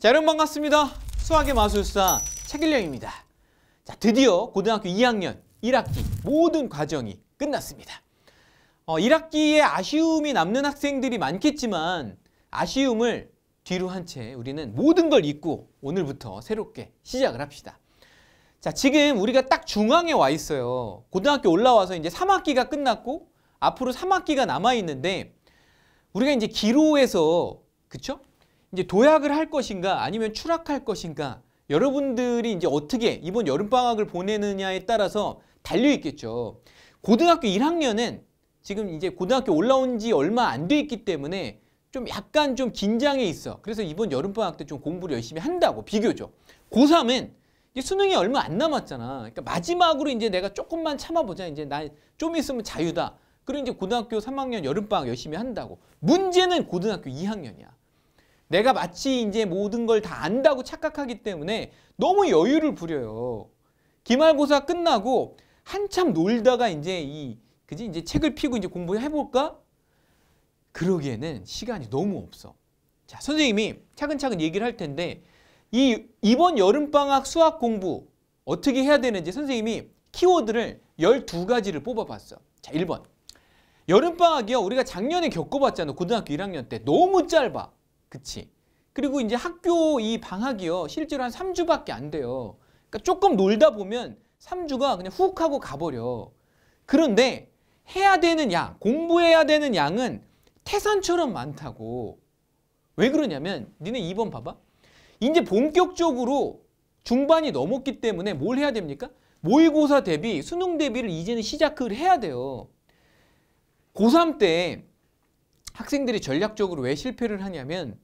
자, 여러분 반갑습니다. 수학의 마술사 차길령입니다. 자, 드디어 고등학교 2학년 1학기 모든 과정이 끝났습니다. 어, 1학기에 아쉬움이 남는 학생들이 많겠지만 아쉬움을 뒤로 한 채 우리는 모든 걸 잊고 오늘부터 새롭게 시작을 합시다. 자, 지금 우리가 딱 중앙에 와 있어요. 고등학교 올라와서 이제 3학기가 끝났고 앞으로 3학기가 남아 있는데 우리가 이제 기로에서 그죠 이제 도약을 할 것인가 아니면 추락할 것인가 여러분들이 이제 어떻게 이번 여름방학을 보내느냐에 따라서 달려 있겠죠. 고등학교 1학년은 지금 이제 고등학교 올라온 지 얼마 안 돼 있기 때문에 좀 약간 좀 긴장해 있어. 그래서 이번 여름방학 때 좀 공부를 열심히 한다고 비교죠. 고3은 이제 수능이 얼마 안 남았잖아. 그러니까 마지막으로 이제 내가 조금만 참아보자. 이제 나 좀 있으면 자유다. 그리고 이제 고등학교 3학년 여름방학 열심히 한다고. 문제는 고등학교 2학년이야. 내가 마치 이제 모든 걸 다 안다고 착각하기 때문에 너무 여유를 부려요. 기말고사 끝나고 한참 놀다가 이제 이 그지 이제 책을 피고 이제 공부해 볼까? 그러기에는 시간이 너무 없어. 자, 선생님이 차근차근 얘기를 할 텐데 이 이번 여름 방학 수학 공부 어떻게 해야 되는지 선생님이 키워드를 12가지를 뽑아봤어. 자, 1번. 여름방학이요. 우리가 작년에 겪어봤잖아. 고등학교 1학년 때. 너무 짧아. 그치? 그리고 이제 학교 이 방학이요. 실제로 한 3주밖에 안 돼요. 그러니까 조금 놀다 보면 3주가 그냥 훅 하고 가버려. 그런데 해야 되는 양, 공부해야 되는 양은 태산처럼 많다고. 왜 그러냐면 니네 2번 봐봐. 이제 본격적으로 중반이 넘었기 때문에 뭘 해야 됩니까? 모의고사 대비, 수능 대비를 이제는 시작을 해야 돼요. 고3 때 학생들이 전략적으로 왜 실패를 하냐면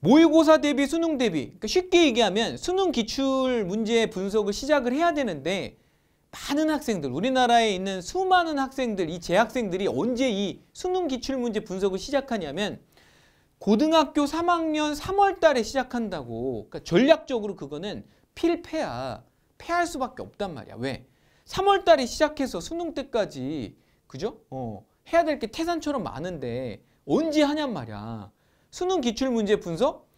모의고사 대비 수능 대비 그러니까 쉽게 얘기하면 수능 기출 문제 분석을 시작을 해야 되는데 많은 학생들 우리나라에 있는 수많은 학생들 이 재학생들이 언제 이 수능 기출 문제 분석을 시작하냐면 고등학교 3학년 3월 달에 시작한다고 그러니까 전략적으로 그거는 필패야 패할 수밖에 없단 말이야 왜 3월 달에 시작해서 수능 때까지 그죠 어 해야 될 게 태산처럼 많은데 언제 하냔 말이야. 수능 기출문제 분석?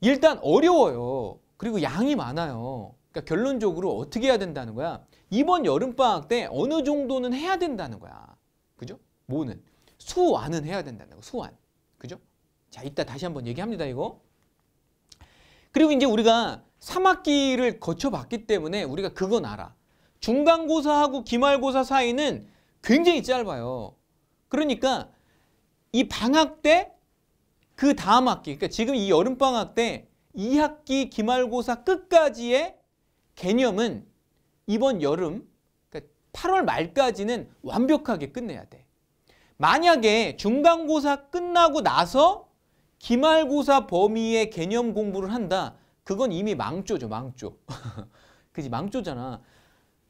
일단 어려워요. 그리고 양이 많아요. 그러니까 결론적으로 어떻게 해야 된다는 거야? 이번 여름방학 때 어느 정도는 해야 된다는 거야. 그죠? 뭐는? 수완은 해야 된다는 거, 수완. 그죠? 자, 이따 다시 한번 얘기합니다, 이거. 그리고 이제 우리가 3학기를 거쳐봤기 때문에 우리가 그건 알아. 중간고사하고 기말고사 사이는 굉장히 짧아요. 그러니까 이 방학 때 그 다음 학기, 그러니까 지금 이 여름방학 때 2학기 기말고사 끝까지의 개념은 이번 여름, 그러니까 8월 말까지는 완벽하게 끝내야 돼. 만약에 중간고사 끝나고 나서 기말고사 범위의 개념 공부를 한다. 그건 이미 망조죠, 망조. 그지, 망조잖아.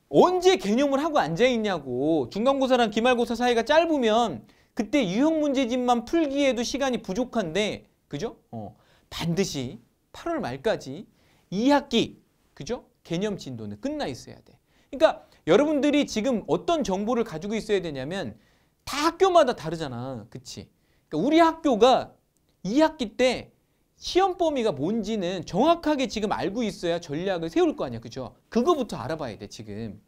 언제 개념을 하고 앉아있냐고 중간고사랑 기말고사 사이가 짧으면 그때 유형 문제집만 풀기에도 시간이 부족한데 그죠? 어, 반드시 8월 말까지 2학기 그죠? 개념 진도는 끝나 있어야 돼. 그러니까 여러분들이 지금 어떤 정보를 가지고 있어야 되냐면 다 학교마다 다르잖아. 그치? 그러니까 우리 학교가 2학기 때 시험 범위가 뭔지는 정확하게 지금 알고 있어야 전략을 세울 거 아니야. 그죠? 그거부터 알아봐야 돼, 지금.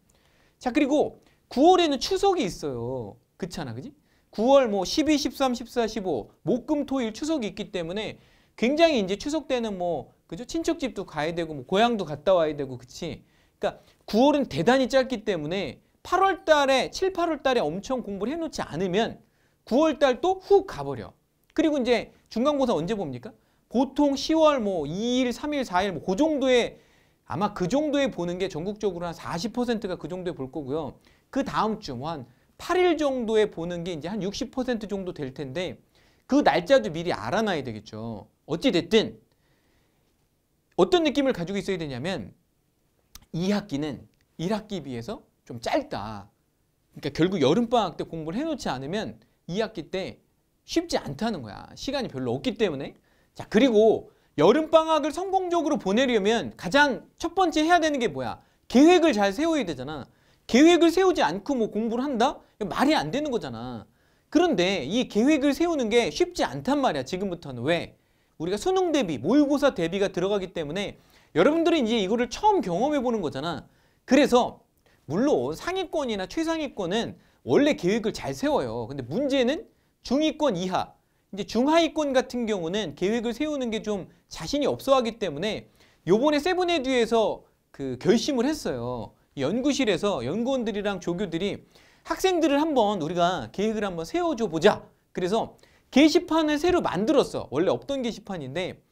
자, 그리고 9월에는 추석이 있어요. 그렇잖아, 그지? 9월 뭐 12, 13, 14, 15 목금, 토일 추석이 있기 때문에 굉장히 이제 추석 때는 뭐 그죠? 친척집도 가야 되고 뭐 고향도 갔다 와야 되고 그치? 그러니까 9월은 대단히 짧기 때문에 8월 달에 7, 8월 달에 엄청 공부를 해놓지 않으면 9월 달또 훅 가버려. 그리고 이제 중간고사 언제 봅니까? 보통 10월 뭐 2일, 3일, 4일 뭐 그 정도에 아마 그 정도에 보는 게 전국적으로 한 40%가 그 정도에 볼 거고요. 그 다음 주뭐한 8일 정도에 보는 게 이제 한 60% 정도 될 텐데 그 날짜도 미리 알아놔야 되겠죠. 어찌 됐든 어떤 느낌을 가지고 있어야 되냐면 2학기는1학기 비해서 좀 짧다. 그러니까 결국 여름방학 때 공부를 해놓지 않으면 2학기때 쉽지 않다는 거야. 시간이 별로 없기 때문에 자, 그리고 여름방학을 성공적으로 보내려면 가장 첫 번째 해야 되는 게 뭐야? 계획을 잘 세워야 되잖아. 계획을 세우지 않고 뭐 공부를 한다? 말이 안 되는 거잖아. 그런데 이 계획을 세우는 게 쉽지 않단 말이야, 지금부터는. 왜? 우리가 수능 대비, 모의고사 대비가 들어가기 때문에 여러분들이 이제 이거를 처음 경험해 보는 거잖아. 그래서 물론 상위권이나 최상위권은 원래 계획을 잘 세워요. 근데 문제는 중위권 이하, 이제 중하위권 같은 경우는 계획을 세우는 게 좀 자신이 없어 하기 때문에 요번에 세븐에듀에서 그 결심을 했어요. 연구실에서 연구원들이랑 조교들이 학생들을 한번 우리가 계획을 한번 세워줘 보자. 그래서 게시판을 새로 만들었어. 원래 없던 게시판인데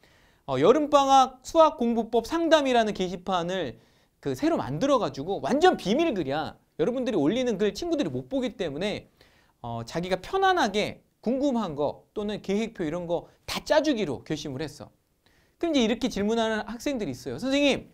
어, 여름방학 수학공부법 상담이라는 게시판을 그 새로 만들어가지고 완전 비밀글이야. 여러분들이 올리는 글 친구들이 못 보기 때문에 어, 자기가 편안하게 궁금한 거 또는 계획표 이런 거 다 짜주기로 결심을 했어. 그럼 이제 이렇게 질문하는 학생들이 있어요. 선생님,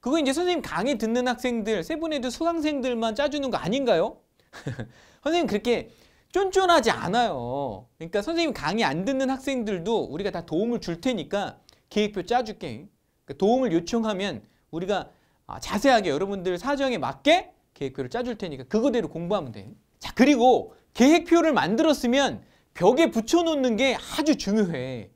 그거 이제 선생님 강의 듣는 학생들, 세븐에도 수강생들만 짜주는 거 아닌가요? 선생님 그렇게 쫀쫀하지 않아요. 그러니까 선생님 강의 안 듣는 학생들도 우리가 다 도움을 줄 테니까 계획표 짜줄게. 그러니까 도움을 요청하면 우리가 아, 자세하게 여러분들 사정에 맞게 계획표를 짜줄 테니까 그거대로 공부하면 돼. 자 그리고 계획표를 만들었으면 벽에 붙여놓는 게 아주 중요해.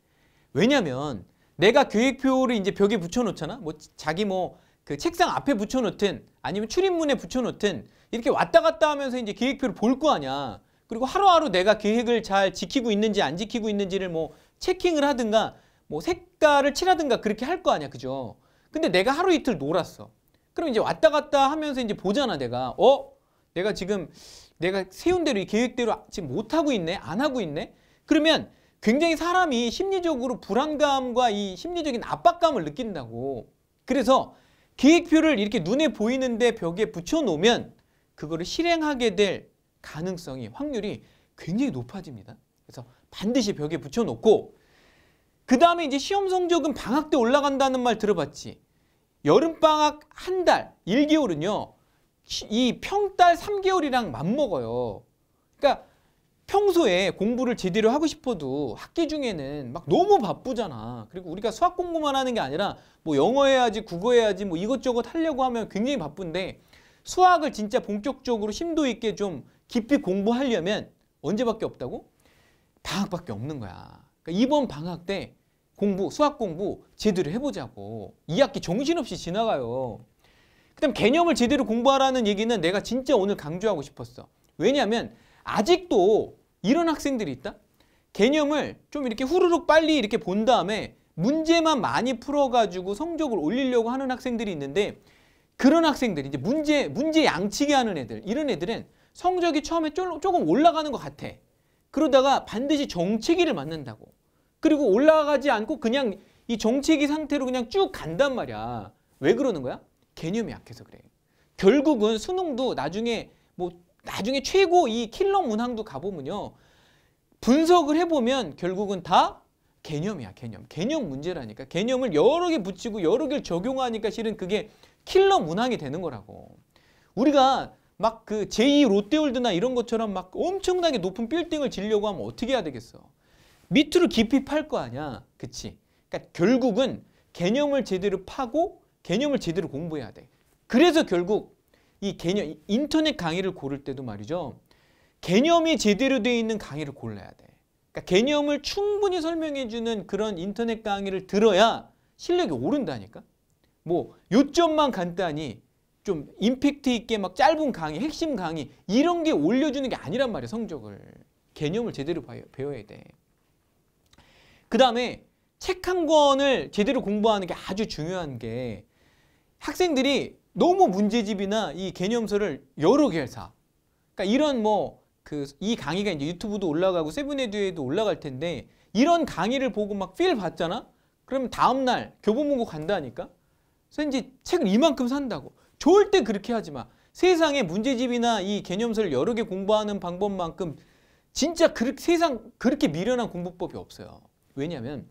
왜냐면 내가 계획표를 이제 벽에 붙여놓잖아. 뭐 자기 뭐 그 책상 앞에 붙여놓든 아니면 출입문에 붙여놓든 이렇게 왔다 갔다 하면서 이제 계획표를 볼 거 아니야. 그리고 하루하루 내가 계획을 잘 지키고 있는지 안 지키고 있는지를 뭐 체킹을 하든가 뭐 색깔을 칠하든가 그렇게 할 거 아니야. 그죠? 근데 내가 하루 이틀 놀았어. 그럼 이제 왔다 갔다 하면서 이제 보잖아 내가. 어? 내가 지금 내가 세운 대로 이 계획대로 지금 못하고 있네 안 하고 있네 그러면 굉장히 사람이 심리적으로 불안감과 이 심리적인 압박감을 느낀다고 그래서 계획표를 이렇게 눈에 보이는데 벽에 붙여놓으면 그거를 실행하게 될 가능성이 확률이 굉장히 높아집니다 그래서 반드시 벽에 붙여놓고 그 다음에 이제 시험 성적은 방학 때 올라간다는 말 들어봤지 여름방학 한 달, 일개월은요 이 평달 3개월이랑 맞먹어요. 그러니까 평소에 공부를 제대로 하고 싶어도 학기 중에는 막 너무 바쁘잖아. 그리고 우리가 수학 공부만 하는 게 아니라 뭐 영어 해야지 국어 해야지 뭐 이것저것 하려고 하면 굉장히 바쁜데 수학을 진짜 본격적으로 심도 있게 좀 깊이 공부하려면 언제밖에 없다고? 방학밖에 없는 거야. 그러니까 이번 방학 때 공부, 수학 공부 제대로 해보자고. 2학기 정신없이 지나가요. 그다음 개념을 제대로 공부하라는 얘기는 내가 진짜 오늘 강조하고 싶었어. 왜냐하면 아직도 이런 학생들이 있다. 개념을 좀 이렇게 후루룩 빨리 이렇게 본 다음에 문제만 많이 풀어가지고 성적을 올리려고 하는 학생들이 있는데 그런 학생들, 이제 문제, 문제 양치기 하는 애들, 이런 애들은 성적이 처음에 쫄, 조금 올라가는 것 같아. 그러다가 반드시 정체기를 맞는다고. 그리고 올라가지 않고 그냥 이 정체기 상태로 그냥 쭉 간단 말이야. 왜 그러는 거야? 개념이 약해서 그래요. 결국은 수능도 나중에 뭐 나중에 최고 이 킬러 문항도 가보면요. 분석을 해보면 결국은 다 개념이야 개념. 개념 문제라니까. 개념을 여러 개 붙이고 여러 개를 적용하니까 실은 그게 킬러 문항이 되는 거라고. 우리가 막 그 제2 롯데월드나 이런 것처럼 막 엄청나게 높은 빌딩을 지려고 하면 어떻게 해야 되겠어. 밑으로 깊이 팔 거 아니야. 그치. 그러니까 결국은 개념을 제대로 파고 개념을 제대로 공부해야 돼. 그래서 결국 이 개념, 인터넷 강의를 고를 때도 말이죠. 개념이 제대로 돼 있는 강의를 골라야 돼. 그러니까 개념을 충분히 설명해주는 그런 인터넷 강의를 들어야 실력이 오른다니까. 뭐 요점만 간단히 좀 임팩트 있게 막 짧은 강의, 핵심 강의 이런 게 올려주는 게 아니란 말이야 성적을. 개념을 제대로 배워야 돼. 그 다음에 책 한 권을 제대로 공부하는 게 아주 중요한 게 학생들이 너무 문제집이나 이 개념서를 여러 개를 사. 그러니까 이런 뭐 그 이 강의가 이제 유튜브도 올라가고 세븐에듀에도 올라갈 텐데 이런 강의를 보고 막 필 받잖아. 그러면 다음 날 교보문고 간다니까. 그래서 이제 책을 이만큼 산다고. 절대 그렇게 하지 마. 세상에 문제집이나 이 개념서를 여러 개 공부하는 방법만큼 진짜 그, 세상 그렇게 미련한 공부법이 없어요. 왜냐하면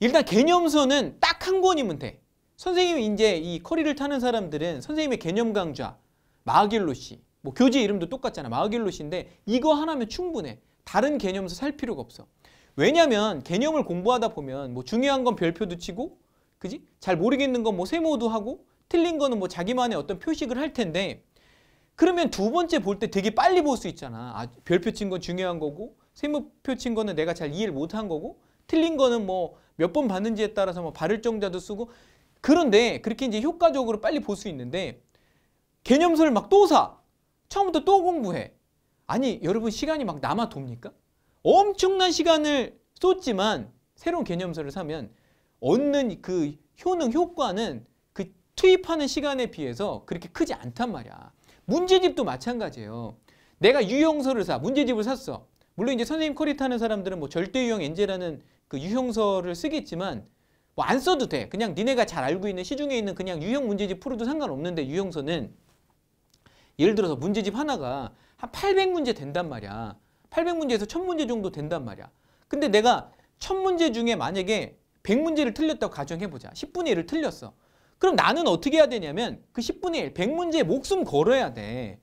일단 개념서는 딱 한 권이면 돼. 선생님이 이제 이 커리를 타는 사람들은 선생님의 개념 강좌, 마하길로 씨, 뭐 교재 이름도 똑같잖아. 마하길로 씨인데 이거 하나면 충분해. 다른 개념에서 살 필요가 없어. 왜냐면 개념을 공부하다 보면 뭐 중요한 건 별표도 치고 그지? 잘 모르겠는 건 뭐 세모도 하고 틀린 거는 뭐 자기만의 어떤 표식을 할 텐데 그러면 두 번째 볼 때 되게 빨리 볼 수 있잖아. 아, 별표 친 건 중요한 거고 세모표 친 거는 내가 잘 이해를 못 한 거고 틀린 거는 뭐 몇 번 봤는지에 따라서 뭐 발을 정자도 쓰고 그런데 그렇게 이제 효과적으로 빨리 볼 수 있는데 개념서를 막 또 사. 처음부터 또 공부해. 아니 여러분 시간이 막 남아 돕니까? 엄청난 시간을 쏟지만 새로운 개념서를 사면 얻는 그 효능, 효과는 그 투입하는 시간에 비해서 그렇게 크지 않단 말이야. 문제집도 마찬가지예요. 내가 유형서를 사, 문제집을 샀어. 물론 이제 선생님 커리 타는 사람들은 뭐 절대 유형 엔제라는 그 유형서를 쓰겠지만 뭐안 써도 돼. 그냥 니네가 잘 알고 있는 시중에 있는 그냥 유형 문제집 풀어도 상관없는데 유형서는 예를 들어서 문제집 하나가 한 800문제 된단 말이야. 800문제에서 1000문제 정도 된단 말이야. 근데 내가 1000문제 중에 만약에 100문제를 틀렸다고 가정해보자. 10분의 1을 틀렸어. 그럼 나는 어떻게 해야 되냐면 그 10분의 1, 100문제에 목숨 걸어야 돼.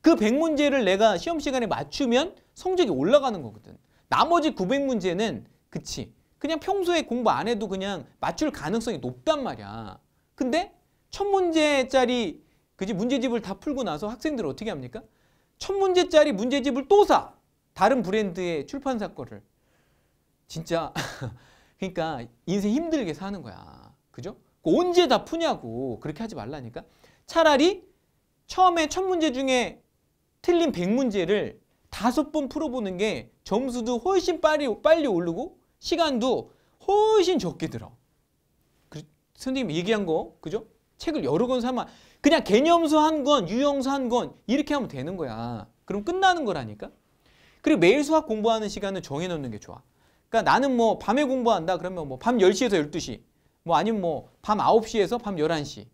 그 100문제를 내가 시험 시간에 맞추면 성적이 올라가는 거거든. 나머지 900문제는 그치. 그냥 평소에 공부 안 해도 그냥 맞출 가능성이 높단 말이야. 근데 첫 문제짜리 그지 문제집을 다 풀고 나서 학생들은 어떻게 합니까? 첫 문제짜리 문제집을 또 사. 다른 브랜드의 출판사 거를. 진짜 그러니까 인생 힘들게 사는 거야. 그죠? 그 언제 다 푸냐고 그렇게 하지 말라니까. 차라리 처음에 첫 문제 중에 틀린 백문제를 다섯 번 풀어보는 게 점수도 훨씬 빨리, 빨리 오르고 시간도 훨씬 적게 들어. 그, 선생님 이 얘기한 거, 그죠? 책을 여러 권 사면, 그냥 개념서 한 권, 유형서 한 권, 이렇게 하면 되는 거야. 그럼 끝나는 거라니까? 그리고 매일 수학 공부하는 시간을 정해놓는 게 좋아. 그러니까 나는 뭐 밤에 공부한다 그러면 뭐 밤 10시에서 12시, 뭐 아니면 뭐밤 9시에서 밤 11시,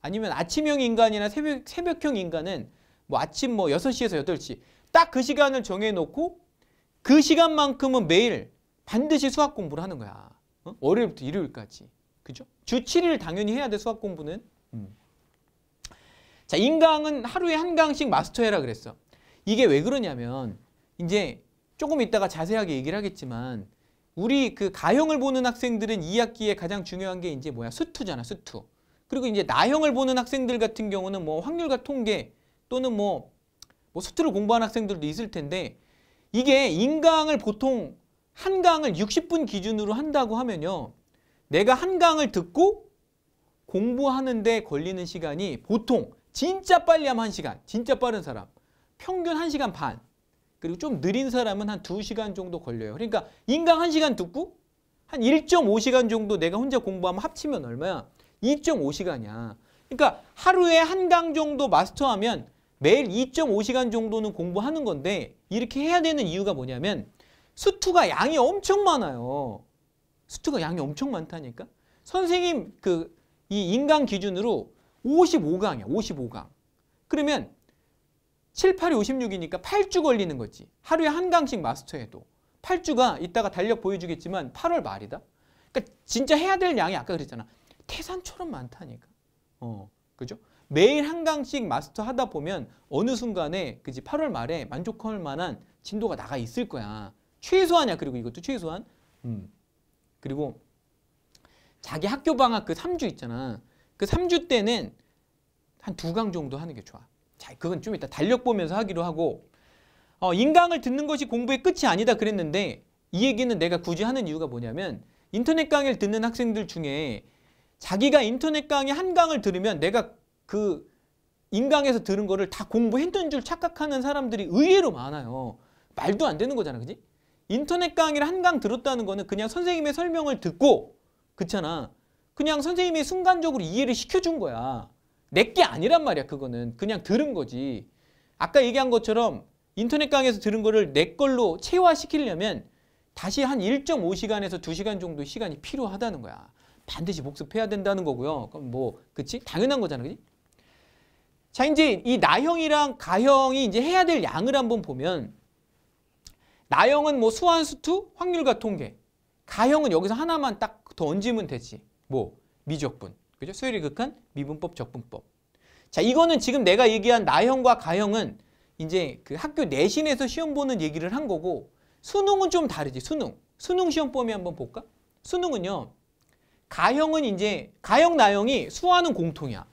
아니면 아침형 인간이나 새벽, 새벽형 인간은 뭐 아침 뭐 6시에서 8시, 딱 그 시간을 정해놓고 그 시간만큼은 매일 반드시 수학 공부를 하는 거야. 어? 월요일부터 일요일까지. 그죠? 주 7일 당연히 해야 돼, 수학 공부는. 음. 자, 인강은 하루에 한 강씩 마스터해라 그랬어. 이게 왜 그러냐면 이제 조금 이따가 자세하게 얘기를 하겠지만 우리 그 가형을 보는 학생들은 2학기에 가장 중요한 게 이제 뭐야? 수투잖아, 수투. 그리고 이제 나형을 보는 학생들 같은 경우는 뭐 확률과 통계 또는 뭐, 뭐 수투를 공부하는 학생들도 있을 텐데 이게 인강을 보통 한강을 60분 기준으로 한다고 하면요. 내가 한강을 듣고 공부하는데 걸리는 시간이 보통 진짜 빨리 하면 1시간 진짜 빠른 사람 평균 1시간반 그리고 좀 느린 사람은 한2시간 정도 걸려요. 그러니까 인강 1시간 듣고 한 1.5시간 정도 내가 혼자 공부하면 합치면 얼마야? 2.5시간이야. 그러니까 하루에 한 강 정도 마스터하면 매일 2.5시간 정도는 공부하는 건데 이렇게 해야 되는 이유가 뭐냐면 수투가 양이 엄청 많아요. 수투가 양이 엄청 많다니까. 선생님 그 이 인강 기준으로 55강이야. 55강. 그러면 7, 8, 56이니까 8주 걸리는 거지. 하루에 한 강씩 마스터해도. 8주가 이따가 달력 보여주겠지만 8월 말이다. 그러니까 진짜 해야 될 양이 아까 그랬잖아. 태산처럼 많다니까. 어, 그죠? 매일 한 강씩 마스터하다 보면 어느 순간에 그지 8월 말에 만족할 만한 진도가 나가 있을 거야. 최소한이야. 그리고 이것도 최소한. 음. 그리고 자기 학교 방학 그 3주 있잖아. 그 3주 때는 한 두 강 정도 하는 게 좋아. 자, 그건 좀 이따 달력 보면서 하기로 하고 어, 인강을 듣는 것이 공부의 끝이 아니다 그랬는데 이 얘기는 내가 굳이 하는 이유가 뭐냐면 인터넷 강의를 듣는 학생들 중에 자기가 인터넷 강의 한 강을 들으면 내가 그 인강에서 들은 거를 다 공부했던 줄 착각하는 사람들이 의외로 많아요. 말도 안 되는 거잖아, 그지? 인터넷 강의를 한강 들었다는 거는 그냥 선생님의 설명을 듣고 그렇잖아. 그냥 선생님이 순간적으로 이해를 시켜준 거야. 내게 아니란 말이야 그거는. 그냥 들은 거지. 아까 얘기한 것처럼 인터넷 강의에서 들은 거를 내 걸로 체화시키려면 다시 한 1.5시간에서 2시간 정도 시간이 필요하다는 거야. 반드시 복습해야 된다는 거고요. 그럼 뭐 그치? 당연한 거잖아. 그지? 자 이제 이 나형이랑 가형이 이제 해야 될 양을 한번 보면 나형은 뭐수완수투 확률과 통계. 가형은 여기서 하나만 딱던지면 되지. 뭐 미적분. 그죠? 수율이 극한 미분법, 적분법. 자, 이거는 지금 내가 얘기한 나형과 가형은 이제 그 학교 내신에서 시험 보는 얘기를 한 거고 수능은 좀 다르지. 수능. 수능 시험 범위 한번 볼까? 수능은요. 가형은 이제 가형 나형이 수완은 공통이야.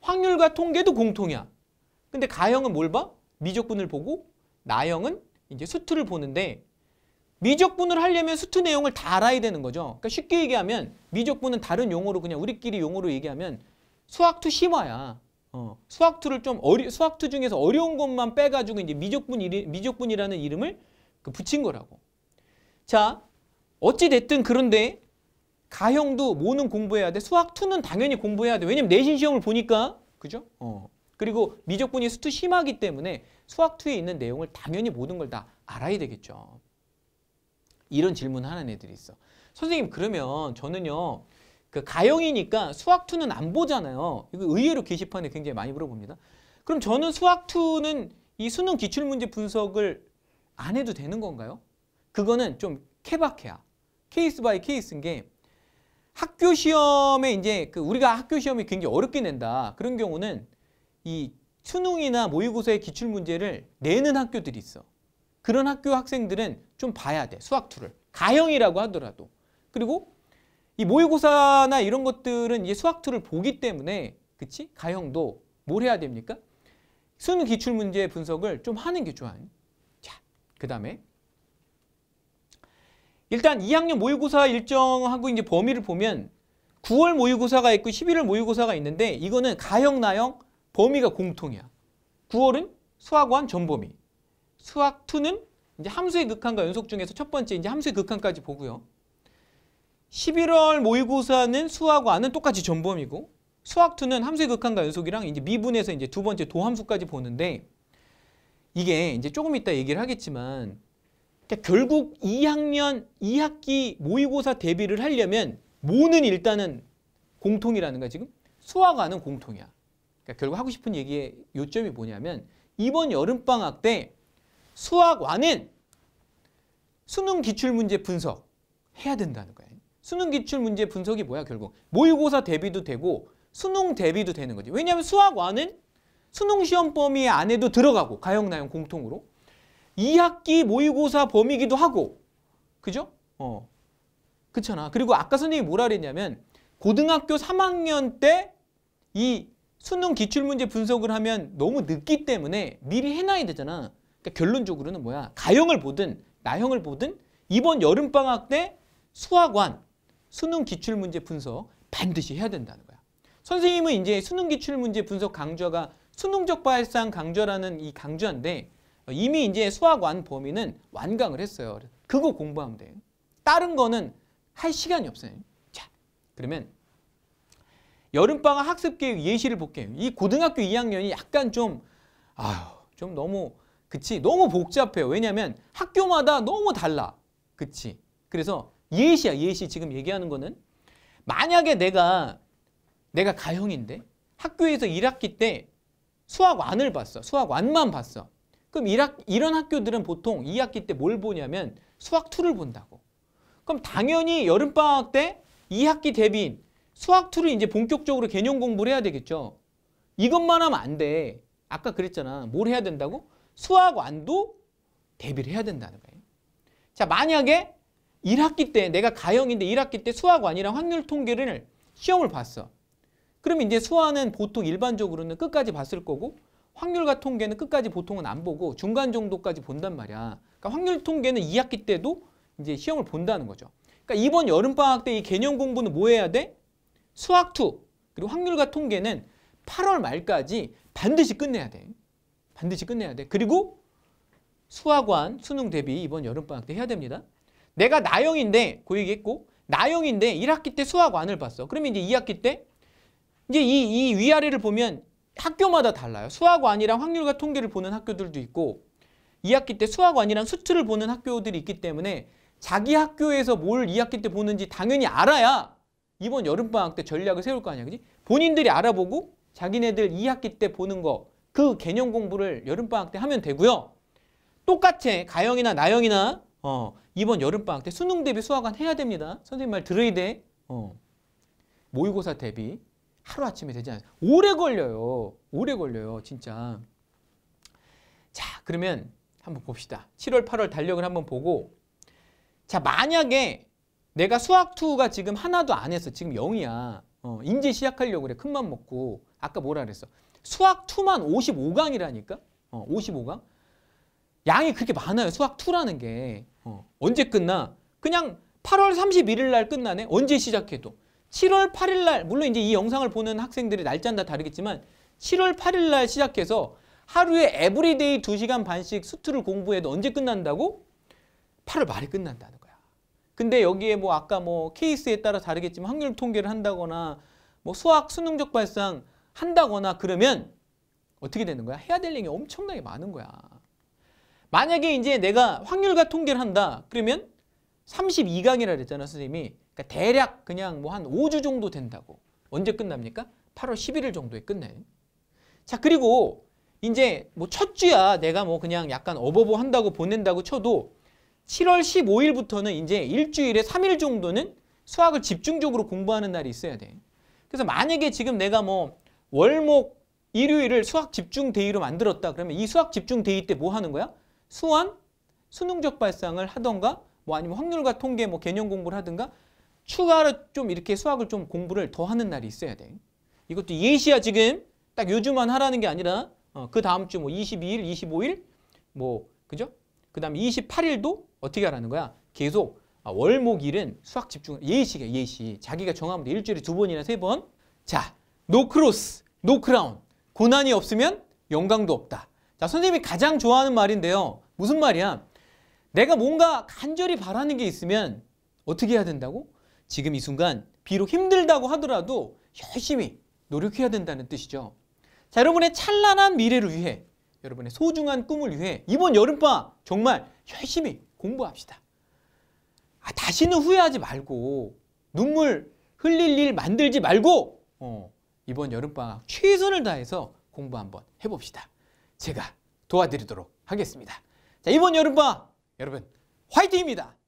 확률과 통계도 공통이야. 근데 가형은 뭘 봐? 미적분을 보고 나형은 이제 수트를 보는데 미적분을 하려면 수트 내용을 다 알아야 되는 거죠. 그러니까 쉽게 얘기하면 미적분은 다른 용어로 그냥 우리끼리 용어로 얘기하면 수학투 심화야. 어, 수학투를 좀 어리, 수학투 중에서 어려운 것만 빼가지고 이제 미적분 이리, 미적분이라는 이름을 그 붙인 거라고. 자, 어찌 됐든 그런데 가형도 모는 공부해야 돼. 수학투는 당연히 공부해야 돼. 왜냐면 내신 시험을 보니까 그죠? 어. 그리고 미적분이 수투 심하기 때문에 수학투에 있는 내용을 당연히 모든 걸 다 알아야 되겠죠. 이런 질문 하는 애들이 있어. 선생님 그러면 저는요. 그 가형이니까 수학투는 안 보잖아요. 이거 의외로 게시판에 굉장히 많이 물어봅니다. 그럼 저는 수학투는 이 수능 기출문제 분석을 안 해도 되는 건가요? 그거는 좀 케바케야. 케이스 바이 케이스인 게 학교 시험에 이제 그 우리가 학교 시험이 굉장히 어렵게 낸다. 그런 경우는 이 수능이나 모의고사의 기출 문제를 내는 학교들이 있어. 그런 학교 학생들은 좀 봐야 돼. 수학 툴을. 가형이라고 하더라도. 그리고 이 모의고사나 이런 것들은 이제 수학 툴을 보기 때문에 그치? 가형도 뭘 해야 됩니까? 수능 기출 문제 분석을 좀 하는 게 좋아요. 자, 그다음에 일단 2학년 모의고사 일정하고 이제 범위를 보면 9월 모의고사가 있고 11월 모의고사가 있는데 이거는 가형 나형 범위가 공통이야. 9월은 수학1 전범위. 수학2는 이제 함수의 극한과 연속 중에서 첫 번째 이제 함수의 극한까지 보고요. 11월 모의고사는 수학1은 똑같이 전범위고 수학2는 함수의 극한과 연속이랑 이제 미분에서 이제 두 번째 도함수까지 보는데 이게 이제 조금 이따 얘기를 하겠지만 그러니까 결국 2학년 2학기 모의고사 대비를 하려면 모는 일단은 공통이라는 거야 지금 수학하은 공통이야 그러니까 결국 하고 싶은 얘기의 요점이 뭐냐면 이번 여름방학 때 수학 완엔 수능 기출문제 분석 해야 된다는 거예요. 수능 기출문제 분석이 뭐야 결국 모의고사 대비도 되고 수능 대비도 되는 거지. 왜냐하면 수학 완은 수능 시험 범위 안에도 들어가고 가형 나형 공통으로 2학기 모의고사 범위기도 하고 그죠? 어. 그렇잖아. 그리고 아까 선생님이 뭐라 그랬냐면 고등학교 3학년 때이 수능 기출문제 분석을 하면 너무 늦기 때문에 미리 해놔야 되잖아. 그러니까 결론적으로는 뭐야? 가형을 보든 나형을 보든 이번 여름방학 때 수학원 수능 기출문제 분석 반드시 해야 된다는 거야. 선생님은 이제 수능 기출문제 분석 강좌가 수능적 발상 강좌라는 이 강좌인데 이미 이제 수학완 범위는 완강을 했어요. 그거 공부하면 돼 다른 거는 할 시간이 없어요. 자, 그러면 여름방학 학습계획 예시를 볼게요. 이 고등학교 2학년이 약간 좀 아휴 좀 너무 그치 너무 복잡해요. 왜냐면 학교마다 너무 달라. 그치 그래서 예시야 예시 지금 얘기하는 거는 만약에 내가 내가 가형인데 학교에서 1학기 때 수학완을 봤어. 수학완만 봤어. 그럼 1학, 이런 학교들은 보통 2학기 때 뭘 보냐면 수학2를 본다고. 그럼 당연히 여름방학 때 2학기 대비 수학2를 이제 본격적으로 개념 공부를 해야 되겠죠. 이것만 하면 안 돼. 아까 그랬잖아. 뭘 해야 된다고? 수학 완도 대비를 해야 된다는 거예요. 자, 만약에 1학기 때 내가 가형인데 1학기 때 수학 완이랑 확률 통계를 시험을 봤어. 그러면 이제 수학은 보통 일반적으로는 끝까지 봤을 거고 확률과 통계는 끝까지 보통은 안 보고 중간 정도까지 본단 말이야. 그러니까 확률 통계는 2학기 때도 이제 시험을 본다는 거죠. 그러니까 이번 여름방학 때 이 개념 공부는 뭐 해야 돼? 수학2 그리고 확률과 통계는 8월 말까지 반드시 끝내야 돼. 반드시 끝내야 돼. 그리고 수학원 수능 대비 이번 여름방학 때 해야 됩니다. 내가 나영인데 고그 얘기했고 나영인데 1학기 때 수학원을 봤어. 그러면 이제 2학기 때 이제 이, 이 위아래를 보면 학교마다 달라요. 수학원이랑 확률과 통계를 보는 학교들도 있고 2학기 때 수학원이랑 수트를 보는 학교들이 있기 때문에 자기 학교에서 뭘 2학기 때 보는지 당연히 알아야 이번 여름방학 때 전략을 세울 거 아니야. 그지? 본인들이 알아보고 자기네들 2학기 때 보는 거 그 개념 공부를 여름방학 때 하면 되고요. 똑같이 가영이나 나영이나 어, 이번 여름방학 때 수능 대비 수학은 해야 됩니다. 선생님 말 들어야 돼. 어. 모의고사 대비 하루아침에 되지 않아요. 오래 걸려요. 오래 걸려요. 진짜. 자 그러면 한번 봅시다. 7월, 8월 달력을 한번 보고 자 만약에 내가 수학 2가 지금 하나도 안 했어. 지금 0이야. 어, 인제 시작하려고 그래. 큰맘 먹고. 아까 뭐라 그랬어? 수학 2만 55강이라니까? 어, 55강? 양이 그렇게 많아요. 수학 2라는 게. 어, 언제 끝나? 그냥 8월 31일 날 끝나네. 언제 시작해도. 7월 8일 날, 물론 이제 이 영상을 보는 학생들이 날짜는 다 다르겠지만 7월 8일 날 시작해서 하루에 에브리데이 2시간 반씩 수트를 공부해도 언제 끝난다고? 8월 말에 끝난다는 근데 여기에 뭐 아까 뭐 케이스에 따라 다르겠지만 확률 통계를 한다거나 뭐 수학 수능적 발상 한다거나 그러면 어떻게 되는 거야? 해야 될 일이 엄청나게 많은 거야. 만약에 이제 내가 확률과 통계를 한다. 그러면 32강이라 그랬잖아, 선생님이. 그러니까 대략 그냥 뭐 한 5주 정도 된다고. 언제 끝납니까? 8월 11일 정도에 끝내. 자, 그리고 이제 뭐 첫 주야 내가 뭐 그냥 약간 어버버 한다고 보낸다고 쳐도 7월 15일부터는 이제 일주일에 3일 정도는 수학을 집중적으로 공부하는 날이 있어야 돼. 그래서 만약에 지금 내가 뭐 월목 일요일을 수학 집중 데이로 만들었다. 그러면 이 수학 집중 데이 때 뭐 하는 거야? 수완, 수능적 발상을 하던가 뭐 아니면 확률과 통계 뭐 개념 공부를 하든가 추가로 좀 이렇게 수학을 좀 공부를 더 하는 날이 있어야 돼. 이것도 예시야 지금 딱 요즘만 하라는 게 아니라 어, 그 다음 주 뭐 22일, 25일 뭐 그죠? 그 다음에 28일도 어떻게 하라는 거야? 계속 아, 월목일은 수학 집중 예의식이야 예의식 자기가 정하면 돼 일주일에 두 번이나 세 번자 노크로스 노크라운 고난이 없으면 영광도 없다 자 선생님이 가장 좋아하는 말인데요 무슨 말이야 내가 뭔가 간절히 바라는 게 있으면 어떻게 해야 된다고 지금 이 순간 비록 힘들다고 하더라도 열심히 노력해야 된다는 뜻이죠 자 여러분의 찬란한 미래를 위해 여러분의 소중한 꿈을 위해 이번 여름방 정말 열심히 공부합시다. 아, 다시는 후회하지 말고 눈물 흘릴 일 만들지 말고 어, 이번 여름방학 최선을 다해서 공부 한번 해봅시다. 제가 도와드리도록 하겠습니다. 자 이번 여름방학 여러분 화이팅입니다.